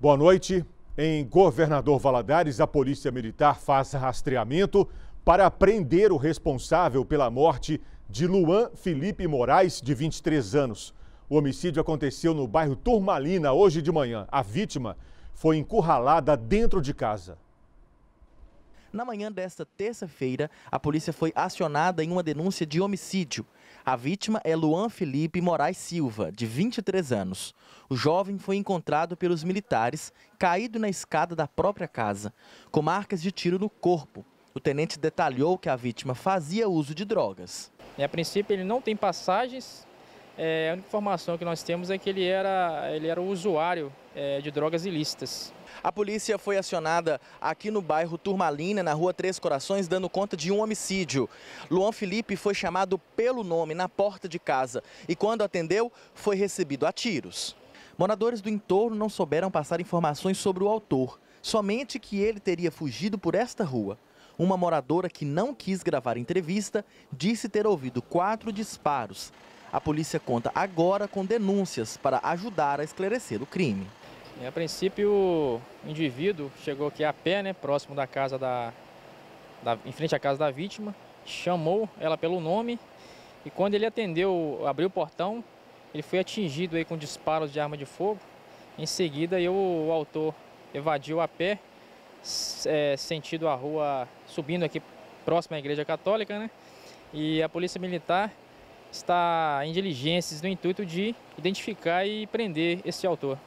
Boa noite. Em Governador Valadares, a Polícia Militar faz rastreamento para prender o responsável pela morte de Luan Felipe Moraes, de 23 anos. O homicídio aconteceu no bairro Turmalina hoje de manhã. A vítima foi encurralada dentro de casa. Na manhã desta terça-feira, a polícia foi acionada em uma denúncia de homicídio. A vítima é Luan Felipe Moraes Silva, de 23 anos. O jovem foi encontrado pelos militares caído na escada da própria casa, com marcas de tiro no corpo. O tenente detalhou que a vítima fazia uso de drogas. E a princípio ele não tem passagens é, a única informação que nós temos é que ele era, ele era o usuário é, de drogas ilícitas. A polícia foi acionada aqui no bairro Turmalina, na rua Três Corações, dando conta de um homicídio. Luan Felipe foi chamado pelo nome na porta de casa e quando atendeu foi recebido a tiros. Moradores do entorno não souberam passar informações sobre o autor, somente que ele teria fugido por esta rua. Uma moradora que não quis gravar entrevista disse ter ouvido quatro disparos a polícia conta agora com denúncias para ajudar a esclarecer o crime. E a princípio, o indivíduo chegou aqui a pé, né, próximo da casa da, da, em frente à casa da vítima, chamou ela pelo nome e quando ele atendeu, abriu o portão, ele foi atingido aí com disparos de arma de fogo. Em seguida, eu, o autor evadiu a pé, é, sentido a rua, subindo aqui próximo à igreja católica, né? E a polícia militar está em diligências no intuito de identificar e prender esse autor.